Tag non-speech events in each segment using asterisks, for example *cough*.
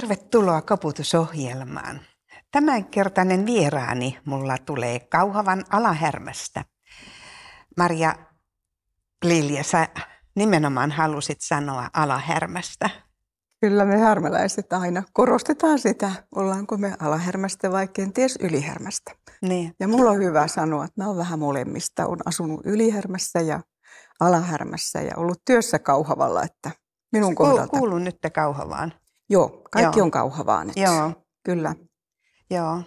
Tervetuloa koputusohjelmaan. Tämänkertainen vieraani mulla tulee Kauhavan alahärmästä. Maria Lilja, sä nimenomaan halusit sanoa alahärmästä. Kyllä me härmäläiset aina korostetaan sitä, ollaanko me alahärmästä vai kenties ylihärmästä. Niin. Ja mulla on hyvä sanoa, että mä oon vähän molemmista. on asunut ylihärmässä ja alahärmässä ja ollut työssä Kauhavalla, että minun kohdalta. Kuulun nyt Kauhavaan. Joo, kaikki Joo. on kauhavaa nyt. Joo. Kyllä. Joo.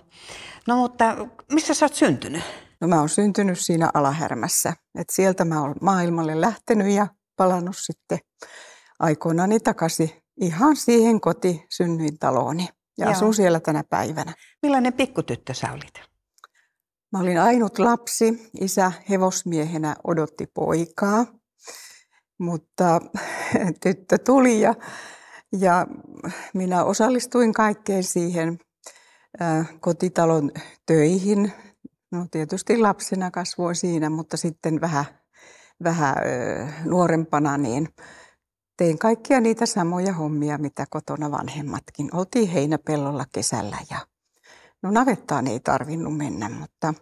No mutta missä sä oot syntynyt? No mä oon syntynyt siinä alahärmässä. Et sieltä mä oon maailmalle lähtenyt ja palannut sitten aikoinani takaisin ihan siihen koti synnyin talooni. Ja Joo. asun siellä tänä päivänä. Millainen pikkutyttö sä olit? Mä olin ainut lapsi. Isä hevosmiehenä odotti poikaa. Mutta *laughs* tyttö tuli ja ja minä osallistuin kaikkeen siihen kotitalon töihin. No tietysti lapsena kasvoin siinä, mutta sitten vähän, vähän nuorempana niin tein kaikkia niitä samoja hommia, mitä kotona vanhemmatkin. Oltiin heinäpellolla kesällä ja no navettaan ei tarvinnut mennä, mutta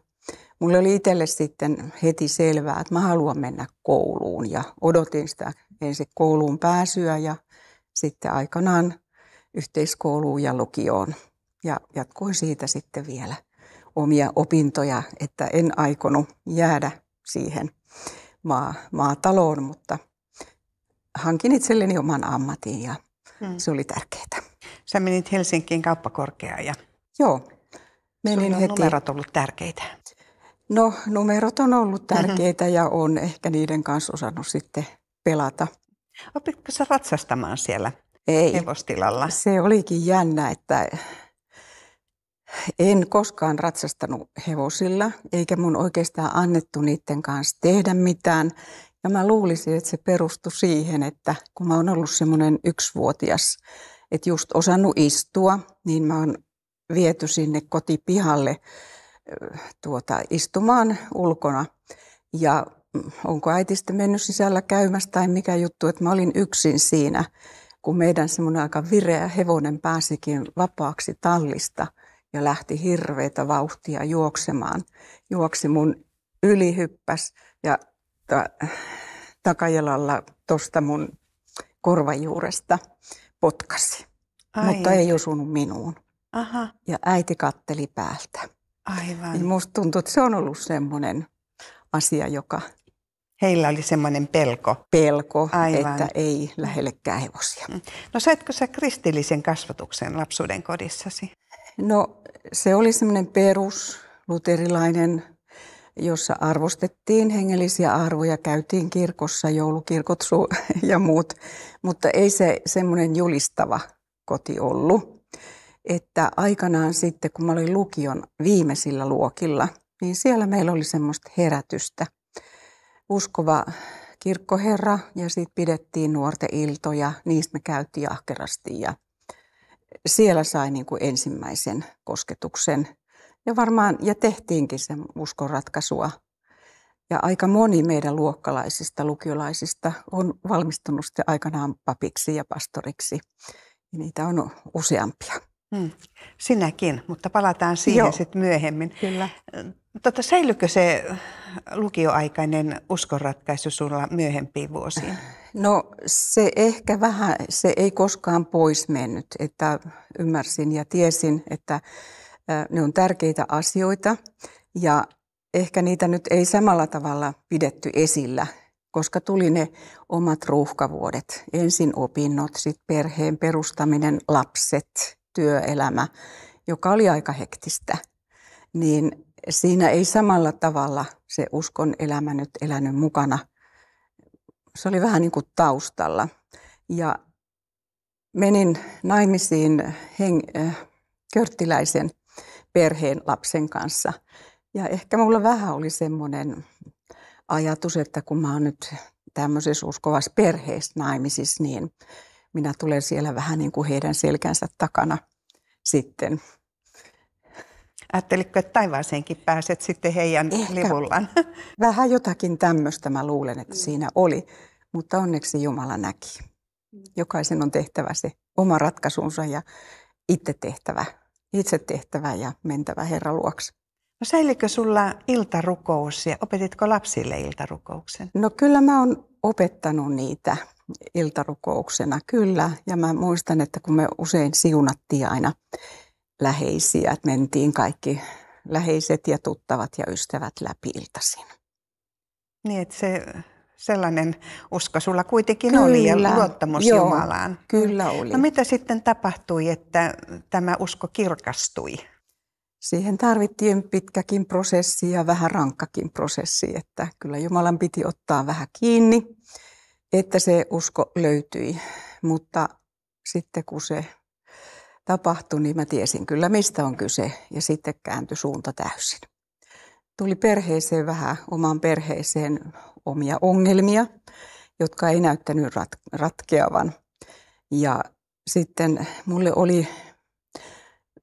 mulle oli itselle sitten heti selvää, että mä haluan mennä kouluun ja odotin sitä ensin kouluun pääsyä ja – sitten aikanaan yhteiskouluun ja lukioon. Ja jatkoin siitä sitten vielä omia opintoja, että en aikonut jäädä siihen maa, maataloon, mutta hankin itselleni oman ammatin ja hmm. se oli tärkeää. Sä menit Helsinkiin kauppakorkeaan ja Joo, menin on heti. numerot ollut tärkeitä. No numerot on ollut mm-hmm. tärkeitä mm-hmm. ja on ehkä niiden kanssa osannut sitten pelata Opitko sä ratsastamaan siellä Ei. hevostilalla? Se olikin jännä, että en koskaan ratsastanut hevosilla, eikä mun oikeastaan annettu niiden kanssa tehdä mitään. Ja mä luulisin, että se perustui siihen, että kun mä oon ollut semmoinen yksivuotias, että just osannut istua, niin mä oon viety sinne kotipihalle tuota, istumaan ulkona. Ja onko äiti sitten mennyt sisällä käymässä tai mikä juttu, että mä olin yksin siinä, kun meidän semmoinen aika vireä hevonen pääsikin vapaaksi tallista ja lähti hirveitä vauhtia juoksemaan. Juoksi mun ylihyppäs ja ta- takajalalla tuosta mun korvajuuresta potkasi, Ai. mutta ei osunut minuun. Aha. Ja äiti katteli päältä. Aivan. Niin musta tuntuu, että se on ollut semmoinen asia, joka... Heillä oli semmoinen pelko. Pelko, Aivan. että ei lähellekään hevosia. Mm. No saitko sä kristillisen kasvatuksen lapsuuden kodissasi? No se oli semmoinen perus luterilainen, jossa arvostettiin hengellisiä arvoja, käytiin kirkossa, joulukirkot *laughs* ja muut, mutta ei se semmoinen julistava koti ollut. Että aikanaan sitten, kun mä olin lukion viimeisillä luokilla – niin siellä meillä oli semmoista herätystä. Uskova kirkkoherra ja siitä pidettiin nuorten iltoja, niistä me käytiin ahkerasti ja siellä sai niin kuin ensimmäisen kosketuksen ja varmaan, ja tehtiinkin sen uskonratkaisua. Ja aika moni meidän luokkalaisista, lukiolaisista on valmistunut sitten aikanaan papiksi ja pastoriksi. Ja niitä on useampia. Hmm. Sinäkin, mutta palataan siihen sitten myöhemmin. Kyllä. Tota, säilykö se lukioaikainen uskonratkaisu sulla myöhempiin vuosiin? No se ehkä vähän, se ei koskaan pois mennyt, että ymmärsin ja tiesin, että ne on tärkeitä asioita ja ehkä niitä nyt ei samalla tavalla pidetty esillä, koska tuli ne omat ruuhkavuodet. Ensin opinnot, sitten perheen perustaminen, lapset, työelämä, joka oli aika hektistä. Niin siinä ei samalla tavalla se uskon elämä nyt elänyt mukana. Se oli vähän niin kuin taustalla. Ja menin naimisiin heng- äh, körttiläisen perheen lapsen kanssa. Ja ehkä mulla vähän oli semmoinen ajatus, että kun mä oon nyt tämmöisessä uskovassa perheessä naimisissa, niin minä tulen siellä vähän niin kuin heidän selkänsä takana sitten ajattelitko, että taivaaseenkin pääset sitten heidän Ehkä. livullaan? *laughs* Vähän jotakin tämmöistä mä luulen, että mm. siinä oli. Mutta onneksi Jumala näki. Mm. Jokaisen on tehtävä se oma ratkaisunsa ja itse tehtävä, itse tehtävä ja mentävä Herra luokse. No säilikö sulla iltarukous ja opetitko lapsille iltarukouksen? No kyllä mä oon opettanut niitä iltarukouksena, kyllä. Ja mä muistan, että kun me usein siunattiin aina läheisiä. Et mentiin kaikki läheiset ja tuttavat ja ystävät läpi iltasin. Niin, että se sellainen usko sulla kuitenkin kyllä. oli ja luottamus Joo, Jumalaan. Mm. Kyllä oli. No mitä sitten tapahtui, että tämä usko kirkastui? Siihen tarvittiin pitkäkin prosessi ja vähän rankkakin prosessi, että kyllä Jumalan piti ottaa vähän kiinni, että se usko löytyi. Mutta sitten kun se tapahtui, niin mä tiesin kyllä mistä on kyse ja sitten kääntyi suunta täysin. Tuli perheeseen vähän, omaan perheeseen omia ongelmia, jotka ei näyttänyt rat- ratkeavan. Ja sitten mulle oli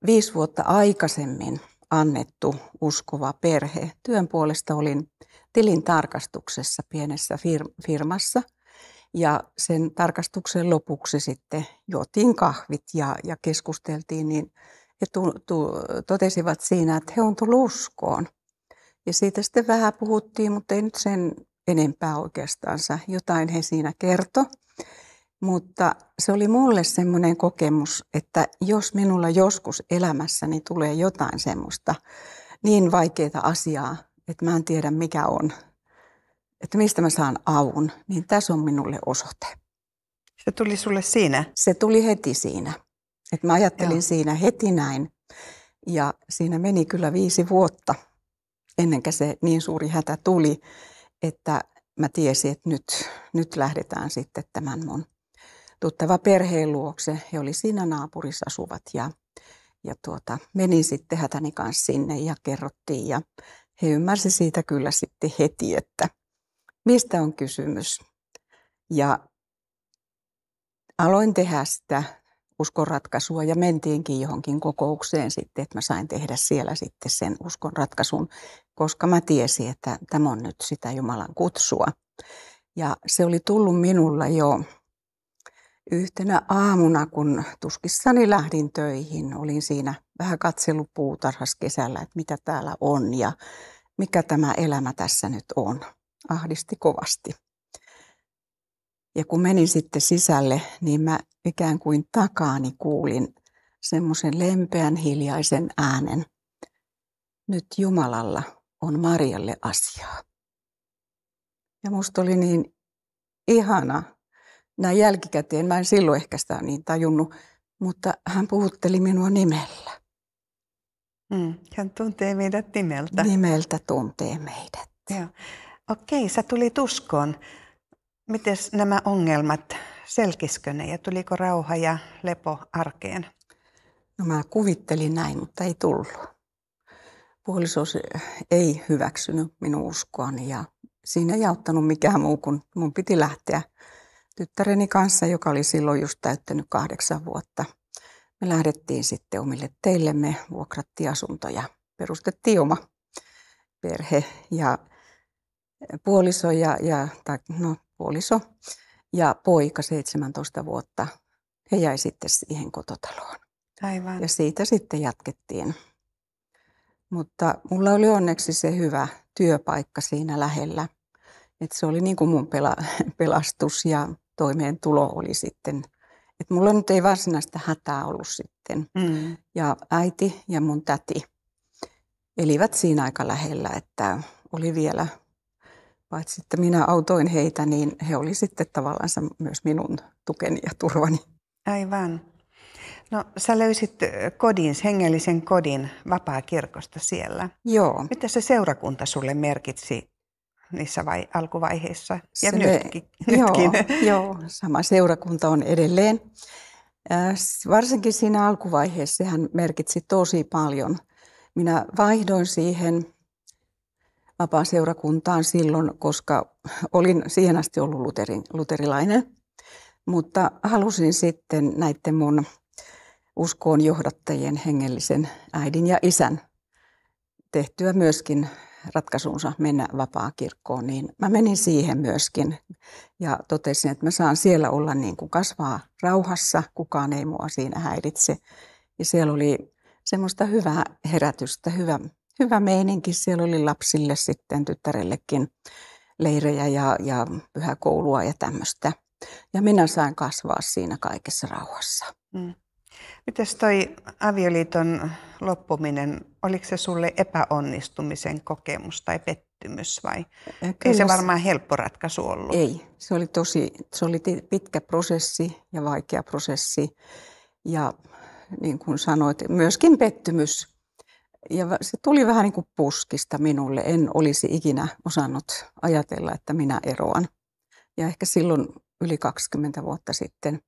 viisi vuotta aikaisemmin annettu uskova perhe. Työn puolesta olin tilintarkastuksessa pienessä fir- firmassa – ja sen tarkastuksen lopuksi sitten juotiin kahvit ja, ja keskusteltiin, niin he tu, tu, totesivat siinä, että he on tullut uskoon. Ja siitä sitten vähän puhuttiin, mutta ei nyt sen enempää oikeastaan. Jotain he siinä kerto, Mutta se oli mulle semmoinen kokemus, että jos minulla joskus elämässäni tulee jotain semmoista niin vaikeaa asiaa, että mä en tiedä mikä on, että mistä mä saan avun, niin tässä on minulle osoite. Se tuli sulle siinä? Se tuli heti siinä. Et mä ajattelin Joo. siinä heti näin. Ja siinä meni kyllä viisi vuotta ennen kuin se niin suuri hätä tuli, että mä tiesin, että nyt, nyt lähdetään sitten tämän mun tuttava perheen luokse. He oli siinä naapurissa asuvat ja, ja tuota, menin sitten hätäni kanssa sinne ja kerrottiin ja he ymmärsivät siitä kyllä sitten heti, että mistä on kysymys. Ja aloin tehdä sitä uskonratkaisua ja mentiinkin johonkin kokoukseen sitten, että mä sain tehdä siellä sitten sen uskonratkaisun, koska mä tiesin, että tämä on nyt sitä Jumalan kutsua. Ja se oli tullut minulla jo yhtenä aamuna, kun tuskissani lähdin töihin. Olin siinä vähän katsellut puutarhas kesällä, että mitä täällä on ja mikä tämä elämä tässä nyt on ahdisti kovasti. Ja kun menin sitten sisälle, niin mä ikään kuin takaani kuulin semmoisen lempeän hiljaisen äänen. Nyt Jumalalla on Marjalle asiaa. Ja musta oli niin ihana. Näin jälkikäteen, mä en silloin ehkä sitä niin tajunnut, mutta hän puhutteli minua nimellä. Mm, hän tuntee meidät nimeltä. Nimeltä tuntee meidät. Joo. Okei, sä tulit uskoon. Miten nämä ongelmat, selkiskö ne ja tuliko rauha ja lepo arkeen? No mä kuvittelin näin, mutta ei tullut. Puoliso ei hyväksynyt minun uskoani ja siinä ei auttanut mikään muu, kun mun piti lähteä tyttäreni kanssa, joka oli silloin just täyttänyt kahdeksan vuotta. Me lähdettiin sitten omille teillemme, vuokrattiin asuntoja, perustettiin oma perhe ja puoliso ja, ja tai, no, puoliso ja poika 17 vuotta. He jäi sitten siihen kototaloon. Aivan. Ja siitä sitten jatkettiin. Mutta mulla oli onneksi se hyvä työpaikka siinä lähellä. Et se oli niin kuin mun pela- *laughs* pelastus ja toimeentulo oli sitten. Et mulla nyt ei varsinaista hätää ollut sitten. Mm. Ja äiti ja mun täti elivät siinä aika lähellä, että oli vielä paitsi että minä autoin heitä, niin he olivat sitten tavallaan myös minun tukeni ja turvani. Aivan. No sä löysit kodin, hengellisen kodin vapaa-kirkosta siellä. Joo. Mitä se seurakunta sulle merkitsi niissä vai, alkuvaiheissa ja se, nytkin? *laughs* Joo, nytkin. joo, sama seurakunta on edelleen. Äh, varsinkin siinä alkuvaiheessa hän merkitsi tosi paljon. Minä vaihdoin siihen vapaaseurakuntaan silloin, koska olin siihen asti ollut Luterin luterilainen. Mutta halusin sitten näiden mun uskoon johdattajien hengellisen äidin ja isän tehtyä myöskin ratkaisunsa mennä vapaakirkkoon, niin mä menin siihen myöskin ja totesin, että mä saan siellä olla niin kuin kasvaa rauhassa, kukaan ei mua siinä häiritse. Ja siellä oli semmoista hyvää herätystä, hyvä hyvä meininki. Siellä oli lapsille sitten tyttärellekin leirejä ja, ja pyhäkoulua ja tämmöistä. Ja minä sain kasvaa siinä kaikessa rauhassa. Mm. Mites toi avioliiton loppuminen, oliko se sulle epäonnistumisen kokemus tai pettymys vai? Äh, kyllä ei se varmaan helppo ratkaisu ollut. Ei, se oli tosi, se oli pitkä prosessi ja vaikea prosessi ja niin kuin sanoit, myöskin pettymys ja se tuli vähän niin kuin puskista minulle. En olisi ikinä osannut ajatella, että minä eroan. Ja ehkä silloin yli 20 vuotta sitten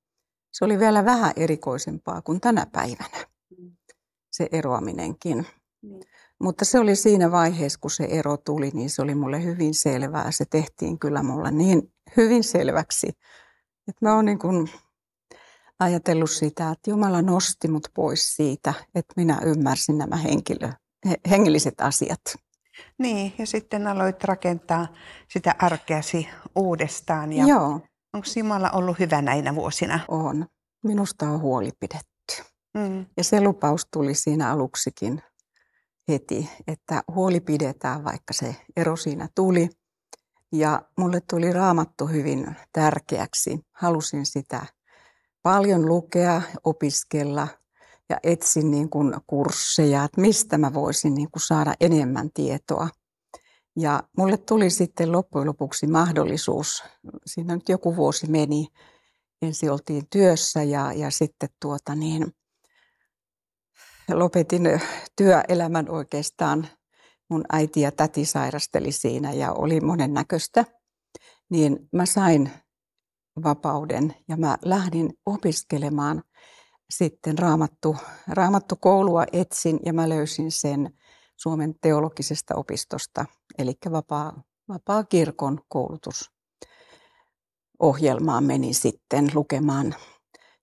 se oli vielä vähän erikoisempaa kuin tänä päivänä, se eroaminenkin. Niin. Mutta se oli siinä vaiheessa, kun se ero tuli, niin se oli mulle hyvin selvää. Se tehtiin kyllä mulle niin hyvin selväksi, että mä oon niin kuin ajatellut sitä, että Jumala nosti mut pois siitä, että minä ymmärsin nämä henkilö, hengelliset asiat. Niin, ja sitten aloit rakentaa sitä arkeasi uudestaan. Ja Joo. Onko Jumala ollut hyvä näinä vuosina? On. Minusta on huoli pidetty. Mm. Ja se lupaus tuli siinä aluksikin heti, että huoli pidetään, vaikka se ero siinä tuli. Ja mulle tuli raamattu hyvin tärkeäksi. Halusin sitä paljon lukea, opiskella ja etsin niin kuin kursseja, että mistä mä voisin niin kuin saada enemmän tietoa. Ja mulle tuli sitten loppujen lopuksi mahdollisuus, siinä nyt joku vuosi meni, ensin oltiin työssä ja, ja sitten tuota niin, lopetin työelämän oikeastaan. Mun äiti ja täti sairasteli siinä ja oli monennäköistä. Niin mä sain vapauden ja mä lähdin opiskelemaan sitten raamattu, raamattukoulua etsin ja mä löysin sen Suomen teologisesta opistosta, eli vapaa, vapaa kirkon ohjelmaan menin sitten lukemaan.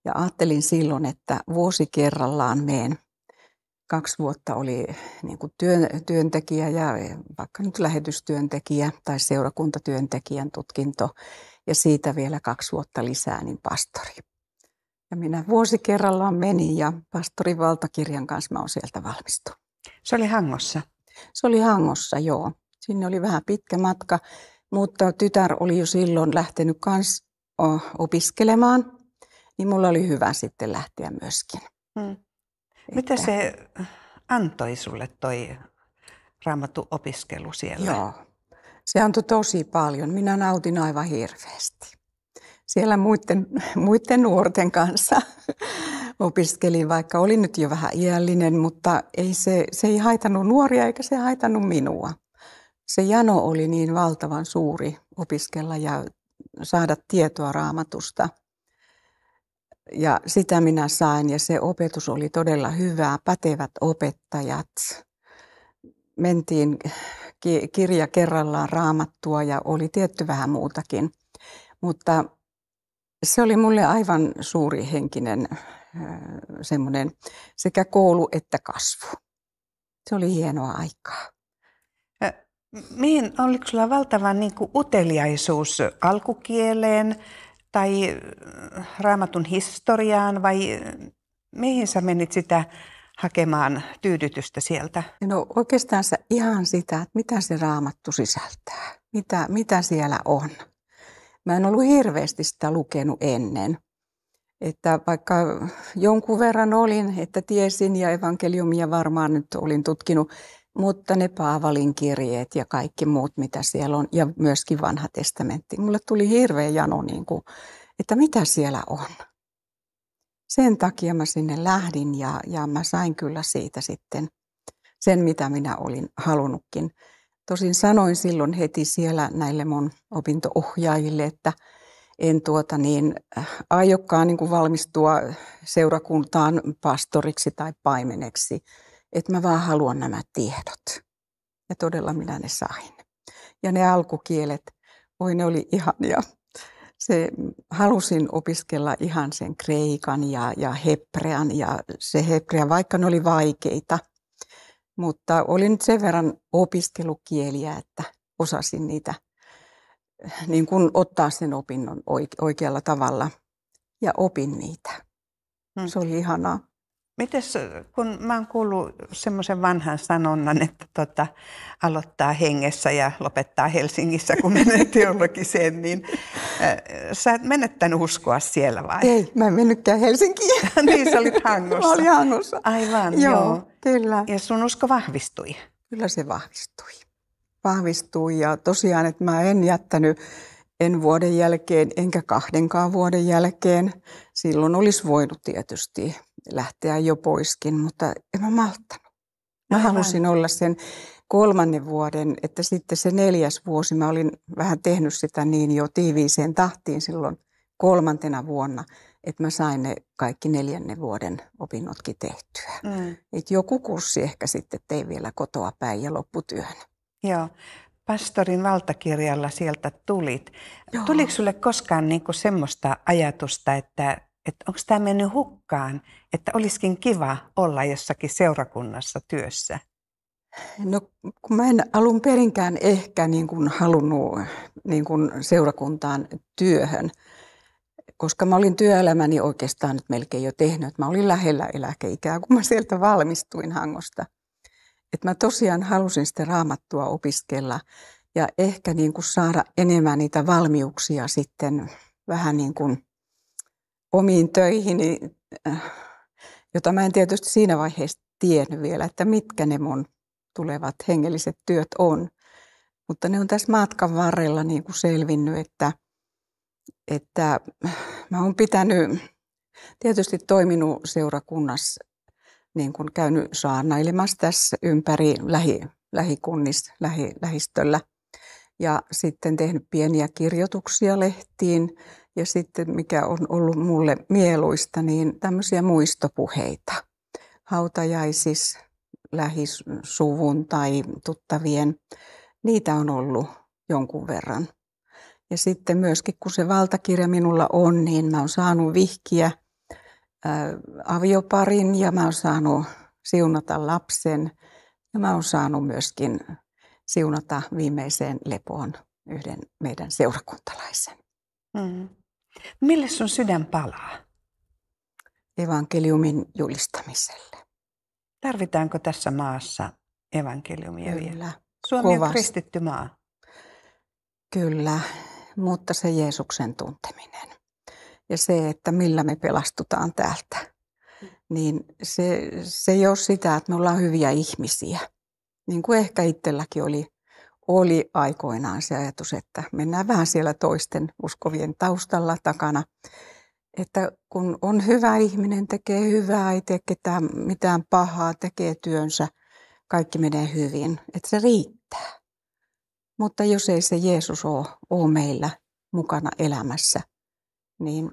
Ja ajattelin silloin, että vuosi kerrallaan meen. Kaksi vuotta oli niin kuin työn, työntekijä ja vaikka nyt lähetystyöntekijä tai seurakuntatyöntekijän tutkinto ja siitä vielä kaksi vuotta lisää, niin pastori. Ja minä vuosi kerrallaan menin ja pastorin valtakirjan kanssa mä olen sieltä valmistunut. Se oli Hangossa? Se oli Hangossa, joo. Sinne oli vähän pitkä matka, mutta tytär oli jo silloin lähtenyt kans opiskelemaan, niin mulla oli hyvä sitten lähteä myöskin. Hmm. Mitä se antoi sulle toi raamattu opiskelu siellä? Joo, se antoi tosi paljon. Minä nautin aivan hirveästi. Siellä muiden, muiden nuorten kanssa *laughs* opiskelin, vaikka olin nyt jo vähän iällinen, mutta ei se, se ei haitannut nuoria eikä se haitannut minua. Se jano oli niin valtavan suuri opiskella ja saada tietoa raamatusta. Ja sitä minä sain ja se opetus oli todella hyvää, pätevät opettajat. Mentiin kirja kerrallaan raamattua ja oli tietty vähän muutakin. Mutta se oli mulle aivan suuri henkinen semmoinen sekä koulu että kasvu. Se oli hienoa aikaa. Mihin, oliko sulla valtava niin kuin uteliaisuus alkukieleen tai raamatun historiaan vai mihin sä menit sitä hakemaan tyydytystä sieltä? No oikeastaan ihan sitä, että mitä se raamattu sisältää, mitä, mitä siellä on. Mä en ollut hirveästi sitä lukenut ennen. Että vaikka jonkun verran olin, että tiesin ja evankeliumia varmaan nyt olin tutkinut, mutta ne Paavalin kirjeet ja kaikki muut, mitä siellä on, ja myöskin vanha testamentti. Mulle tuli hirveä jano, niin kuin, että mitä siellä on sen takia mä sinne lähdin ja, ja mä sain kyllä siitä sitten sen, mitä minä olin halunnutkin. Tosin sanoin silloin heti siellä näille mun opintoohjaajille, että en tuota niin, äh, aiokkaan niin kuin valmistua seurakuntaan pastoriksi tai paimeneksi, että mä vaan haluan nämä tiedot. Ja todella minä ne sain. Ja ne alkukielet, voi ne oli ihania se, halusin opiskella ihan sen kreikan ja, ja heprean ja se hebrea, vaikka ne oli vaikeita. Mutta olin nyt sen verran opiskelukieliä, että osasin niitä niin kuin ottaa sen opinnon oikealla tavalla ja opin niitä. Hmm. Se oli ihanaa. Mites, kun mä oon kuullut semmoisen vanhan sanonnan, että tota, aloittaa hengessä ja lopettaa Helsingissä, kun menee *laughs* teologiseen, niin äh, sä et menettänyt uskoa siellä vai? Ei, mä en mennytkään Helsinkiin. *laughs* niin, sä olit Hangossa. Mä olin Hangossa. Aivan, joo, joo. Kyllä. Ja sun usko vahvistui? Kyllä se vahvistui. Vahvistui ja tosiaan, että mä en jättänyt en vuoden jälkeen enkä kahdenkaan vuoden jälkeen. Silloin olisi voinut tietysti lähteä jo poiskin, mutta en mä malttanut. Mä halusin olla sen kolmannen vuoden, että sitten se neljäs vuosi, mä olin vähän tehnyt sitä niin jo tiiviiseen tahtiin silloin kolmantena vuonna, että mä sain ne kaikki neljännen vuoden opinnotkin tehtyä. Mm. Et joku kurssi ehkä sitten tein vielä kotoa päin ja lopputyön. Joo. Pastorin valtakirjalla sieltä tulit. Joo. Tuliko sulle koskaan niinku semmoista ajatusta, että että onko tämä mennyt hukkaan, että olisikin kiva olla jossakin seurakunnassa työssä? No kun mä en alun perinkään ehkä niin kuin halunnut niin kuin seurakuntaan työhön, koska mä olin työelämäni oikeastaan nyt melkein jo tehnyt. Mä olin lähellä eläkeikää, kun mä sieltä valmistuin Hangosta. Et mä tosiaan halusin sitä raamattua opiskella ja ehkä niin kuin saada enemmän niitä valmiuksia sitten vähän niin kuin omiin töihini, niin, äh, jota mä en tietysti siinä vaiheessa tiennyt vielä, että mitkä ne mun tulevat hengelliset työt on. Mutta ne on tässä matkan varrella niin kuin selvinnyt, että, että mä oon pitänyt, tietysti toiminut seurakunnassa, niin kuin käynyt saarnailemassa tässä ympäri lähi, lähikunnissa, lähi, lähistöllä. Ja sitten tehnyt pieniä kirjoituksia lehtiin ja sitten mikä on ollut mulle mieluista, niin tämmöisiä muistopuheita. Hautajaisis, lähisuvun tai tuttavien, niitä on ollut jonkun verran. Ja sitten myöskin, kun se valtakirja minulla on, niin mä oon saanut vihkiä ää, avioparin ja mä oon saanut siunata lapsen ja mä oon saanut myöskin siunata viimeiseen lepoon yhden meidän seurakuntalaisen. Mm. Mille sun sydän palaa? Evankeliumin julistamiselle. Tarvitaanko tässä maassa evankeliumia Kyllä. vielä? Suomi Kovasti. on kristitty maa. Kyllä, mutta se Jeesuksen tunteminen ja se, että millä me pelastutaan täältä, niin se, se ei ole sitä, että me ollaan hyviä ihmisiä. Niin kuin ehkä itselläkin oli oli aikoinaan se ajatus, että mennään vähän siellä toisten uskovien taustalla takana. Että kun on hyvä ihminen, tekee hyvää, ei tee ketään mitään pahaa, tekee työnsä, kaikki menee hyvin, että se riittää. Mutta jos ei se Jeesus ole, ole meillä mukana elämässä, niin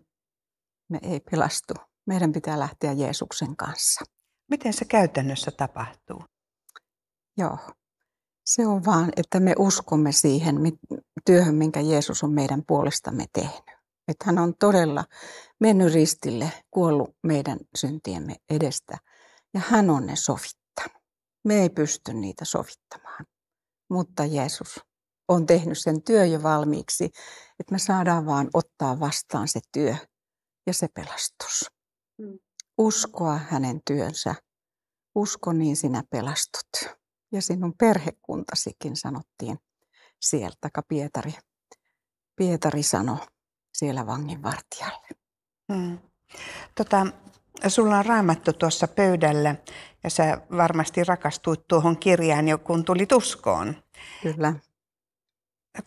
me ei pelastu. Meidän pitää lähteä Jeesuksen kanssa. Miten se käytännössä tapahtuu? Joo, se on vaan, että me uskomme siihen työhön, minkä Jeesus on meidän puolestamme tehnyt. Että hän on todella mennyt ristille, kuollut meidän syntiemme edestä ja hän on ne sovittanut. Me ei pysty niitä sovittamaan, mutta Jeesus on tehnyt sen työ jo valmiiksi, että me saadaan vaan ottaa vastaan se työ ja se pelastus. Mm. Uskoa hänen työnsä. Usko, niin sinä pelastut ja sinun perhekuntasikin sanottiin sieltä, Pietari, Pietari sanoi siellä vanginvartijalle. Hmm. Tota, sulla on raamattu tuossa pöydällä ja sä varmasti rakastuit tuohon kirjaan jo kun tulit uskoon. Kyllä.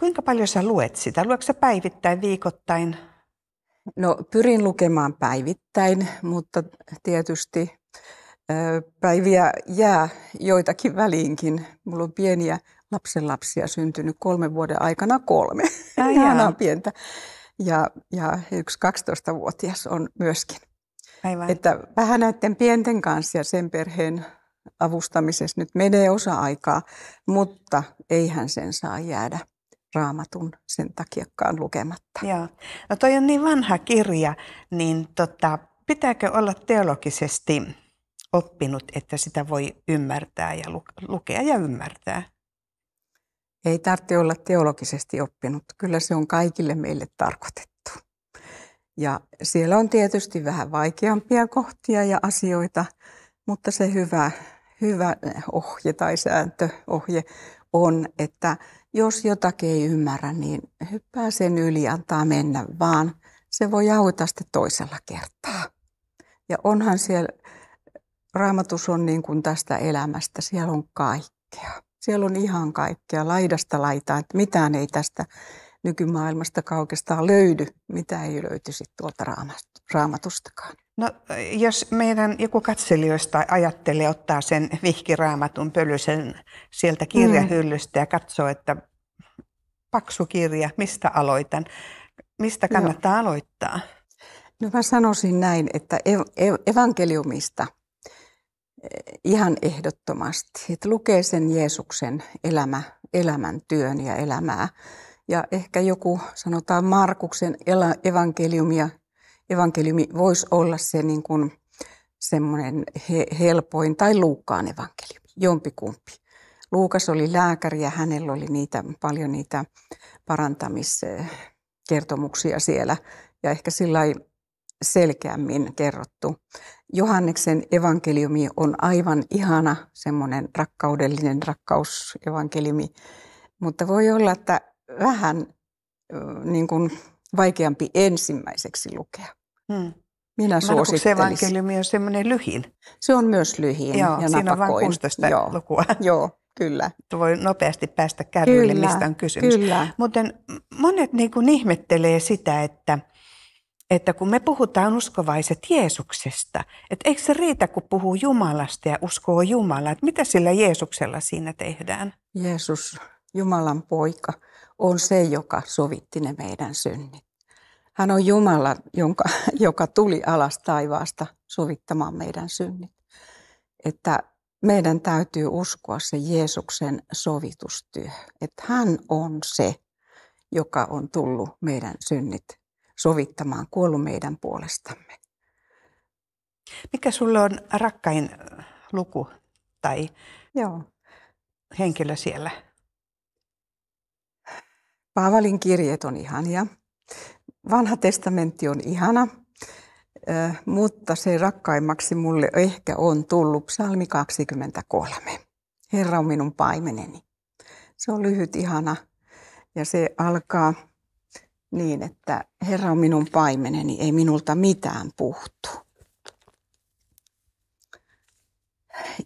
Kuinka paljon sä luet sitä? Luetko sä päivittäin, viikoittain? No pyrin lukemaan päivittäin, mutta tietysti Päiviä jää joitakin väliinkin. Mulla on pieniä lapsenlapsia syntynyt kolmen vuoden aikana kolme. Ihanaa pientä. Ja, ja yksi 12-vuotias on myöskin. Aivan. Että vähän näiden pienten kanssa ja sen perheen avustamisessa nyt menee osa-aikaa, mutta eihän sen saa jäädä raamatun sen takiakaan lukematta. Joo. No toi on niin vanha kirja, niin tota, pitääkö olla teologisesti oppinut, että sitä voi ymmärtää ja lukea ja ymmärtää. Ei tarvitse olla teologisesti oppinut. Kyllä se on kaikille meille tarkoitettu. Ja siellä on tietysti vähän vaikeampia kohtia ja asioita, mutta se hyvä, hyvä ohje tai sääntöohje on, että jos jotakin ei ymmärrä, niin hyppää sen yli, antaa mennä vaan. Se voi auttaa sitten toisella kertaa. Ja onhan siellä Raamatus on niin kuin tästä elämästä, siellä on kaikkea. Siellä on ihan kaikkea laidasta laitaan, että mitään ei tästä nykymaailmasta kaukestaan löydy, mitä ei löytyisi tuolta raamatustakaan. No, jos meidän joku katselijoista ajattelee ottaa sen vihkiraamatun pölysen sieltä mm. kirjahyllystä mm. ja katsoo, että paksu kirja, mistä aloitan, mistä kannattaa no. aloittaa? No mä sanoisin näin, että ev- ev- evankeliumista ihan ehdottomasti, että lukee sen Jeesuksen elämä, elämäntyön ja elämää. Ja ehkä joku, sanotaan Markuksen evankeliumia, evankeliumi voisi olla se niin kuin semmoinen he, helpoin, tai Luukkaan evankeliumi, jompikumpi. Luukas oli lääkäri ja hänellä oli niitä, paljon niitä parantamiskertomuksia siellä ja ehkä sillä selkeämmin kerrottu. Johanneksen evankeliumi on aivan ihana, semmoinen rakkaudellinen rakkausevankeliumi, mutta voi olla, että vähän niin kuin vaikeampi ensimmäiseksi lukea. Hmm. Minä suosittelisin. evankeliumi on semmoinen lyhin. Se on myös lyhin Joo, ja siinä napakoin. on vain 16 Joo. lukua. *laughs* Joo, kyllä. Tuo voi nopeasti päästä kärryille, kyllä, mistä on kysymys. Kyllä. Muten monet niin kuin ihmettelee sitä, että – että kun me puhutaan uskovaiset Jeesuksesta, että eikö se riitä, kun puhuu Jumalasta ja uskoo Jumalaa, että mitä sillä Jeesuksella siinä tehdään? Jeesus, Jumalan poika, on se, joka sovitti ne meidän synnit. Hän on Jumala, jonka, joka tuli alas taivaasta sovittamaan meidän synnit. Että meidän täytyy uskoa se Jeesuksen sovitustyö. Että hän on se, joka on tullut meidän synnit sovittamaan, kuollut meidän puolestamme. Mikä sulle on rakkain äh, luku tai Joo. henkilö siellä? Paavalin kirjeet on ihania. Vanha testamentti on ihana, äh, mutta se rakkaimmaksi mulle ehkä on tullut psalmi 23. Herra on minun paimeneni. Se on lyhyt, ihana ja se alkaa niin, että Herra on minun paimeneni, ei minulta mitään puhtu.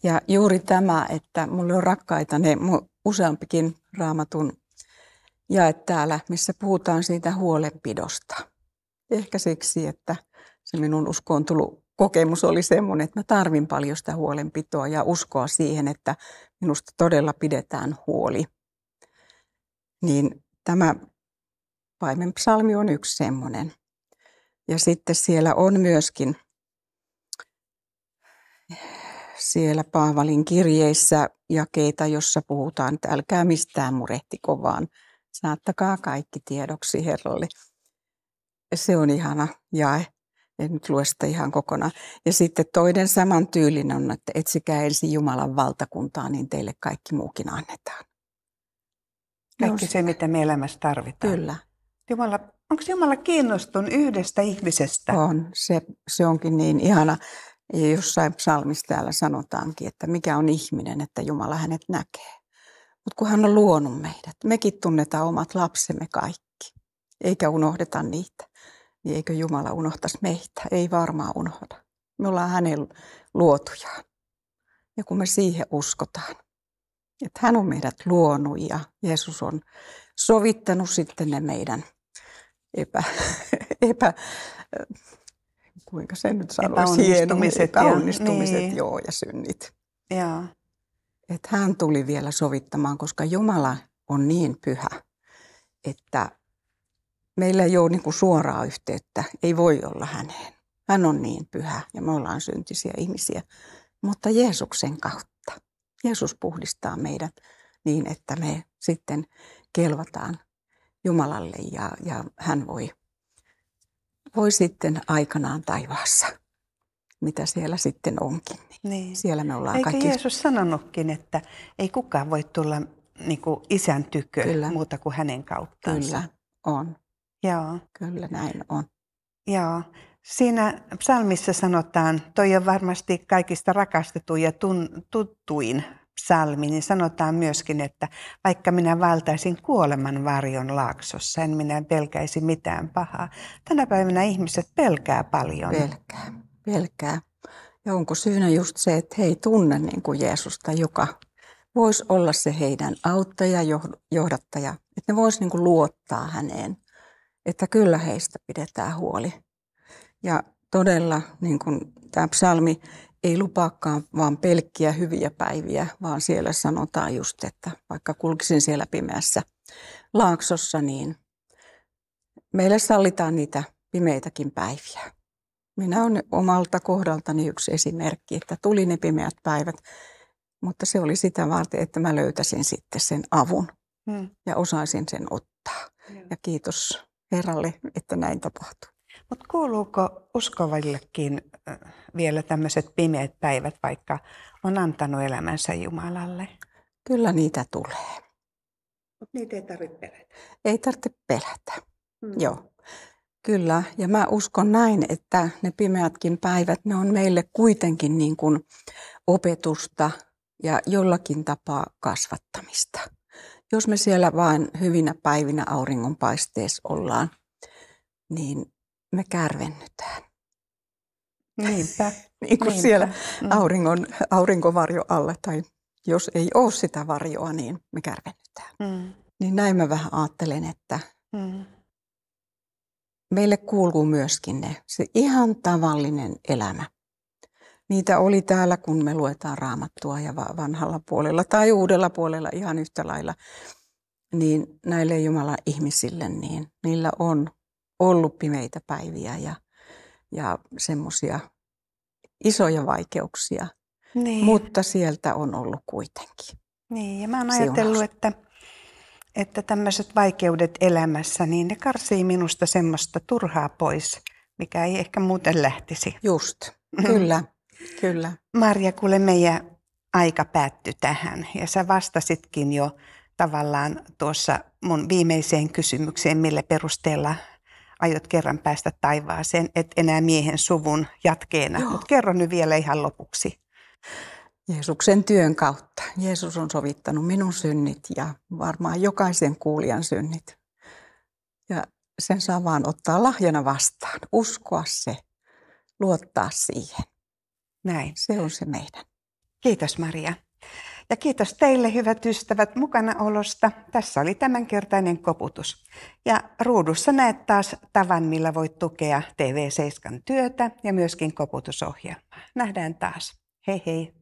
Ja juuri tämä, että mulle on rakkaita ne useampikin raamatun jaet täällä, missä puhutaan siitä huolenpidosta. Ehkä siksi, että se minun uskoon tullut kokemus oli semmoinen, että mä tarvin paljon sitä huolenpitoa ja uskoa siihen, että minusta todella pidetään huoli. Niin tämä Paimenpsalmi on yksi semmoinen. Ja sitten siellä on myöskin siellä Paavalin kirjeissä jakeita, jossa puhutaan, että älkää mistään murehtiko, vaan saattakaa kaikki tiedoksi Herralle. Se on ihana jae. En nyt lue sitä ihan kokonaan. Ja sitten toinen saman tyylin on, että etsikää ensin Jumalan valtakuntaa, niin teille kaikki muukin annetaan. Kaikki se, mitä me elämässä tarvitaan. Kyllä, Jumala, onko Jumala kiinnostunut yhdestä ihmisestä? On, se, se onkin niin ihana. Ja jossain psalmissa täällä sanotaankin, että mikä on ihminen, että Jumala hänet näkee. Mutta kun hän on luonut meidät, mekin tunnetaan omat lapsemme kaikki, eikä unohdeta niitä. Niin eikö Jumala unohtaisi meitä? Ei varmaan unohda. Me ollaan hänen luotujaan. Ja kun me siihen uskotaan, että hän on meidät luonut ja Jeesus on sovittanut sitten ne meidän epä, *laughs* epä äh, kuinka sen nyt sanoisi, epäonnistumiset, epäonnistumiset ja, niin. joo, ja synnit. Ja. Et hän tuli vielä sovittamaan, koska Jumala on niin pyhä, että meillä ei ole niin kuin suoraa yhteyttä, ei voi olla häneen. Hän on niin pyhä ja me ollaan syntisiä ihmisiä, mutta Jeesuksen kautta. Jeesus puhdistaa meidät niin, että me sitten kelvataan Jumalalle ja, ja hän voi, voi sitten aikanaan taivaassa, mitä siellä sitten onkin. Niin. niin. Siellä me ollaan Eikä kaikki... Jeesus sanonutkin, että ei kukaan voi tulla niin kuin isän tykö Kyllä. muuta kuin hänen kauttaan. Kyllä, on. Joo. Kyllä näin on. Joo. Siinä psalmissa sanotaan, toi on varmasti kaikista rakastetuin ja tun, tuttuin psalmi, niin sanotaan myöskin, että vaikka minä valtaisin kuoleman varjon laaksossa, en minä pelkäisi mitään pahaa. Tänä päivänä ihmiset pelkää paljon. Pelkää, pelkää. Ja onko syynä just se, että he ei tunne niin kuin Jeesusta, joka voisi olla se heidän auttaja, johdattaja. Että ne voisi niin kuin luottaa häneen, että kyllä heistä pidetään huoli. Ja todella, niin kuin tämä psalmi ei lupaakaan vaan pelkkiä hyviä päiviä, vaan siellä sanotaan just, että vaikka kulkisin siellä pimeässä laaksossa, niin meille sallitaan niitä pimeitäkin päiviä. Minä olen omalta kohdaltani yksi esimerkki, että tuli ne pimeät päivät, mutta se oli sitä varten, että mä löytäisin sitten sen avun hmm. ja osaisin sen ottaa. Hmm. Ja kiitos Herralle, että näin tapahtui. Mutta kuuluuko uskovallekin äh, vielä tämmöiset pimeät päivät, vaikka on antanut elämänsä Jumalalle? Kyllä niitä tulee. Mutta niitä ei tarvitse pelätä. Ei tarvitse pelätä, hmm. joo. Kyllä, ja mä uskon näin, että ne pimeätkin päivät, ne on meille kuitenkin niin kuin opetusta ja jollakin tapaa kasvattamista. Jos me siellä vain hyvinä päivinä auringonpaisteessa ollaan, niin me kärvennytään. Niinpä. *laughs* niin kuin Niinpä. siellä mm. auringon, aurinkovarjo alla tai jos ei ole sitä varjoa, niin me kärvennytään. Mm. Niin näin mä vähän ajattelen, että mm. meille kuuluu myöskin ne, se ihan tavallinen elämä. Niitä oli täällä, kun me luetaan raamattua ja vanhalla puolella tai uudella puolella ihan yhtä lailla. Niin näille Jumalan ihmisille, niin niillä on ollut pimeitä päiviä ja, ja semmoisia isoja vaikeuksia. Niin. Mutta sieltä on ollut kuitenkin. Niin, ja mä oon ajatellut, että, että tämmöiset vaikeudet elämässä, niin ne karsii minusta semmoista turhaa pois, mikä ei ehkä muuten lähtisi. Just, mm. kyllä, kyllä. Marja, kuule meidän aika päättyi tähän ja sä vastasitkin jo tavallaan tuossa mun viimeiseen kysymykseen, millä perusteella aiot kerran päästä taivaaseen, et enää miehen suvun jatkeena. Mutta kerro nyt vielä ihan lopuksi. Jeesuksen työn kautta. Jeesus on sovittanut minun synnit ja varmaan jokaisen kuulijan synnit. Ja sen saa vaan ottaa lahjana vastaan, uskoa se, luottaa siihen. Näin. Se on se meidän. Kiitos Maria. Ja kiitos teille, hyvät ystävät, mukanaolosta. Tässä oli tämänkertainen koputus. Ja ruudussa näet taas tavan, millä voit tukea TV7 työtä ja myöskin koputusohjelmaa. Nähdään taas. Hei hei!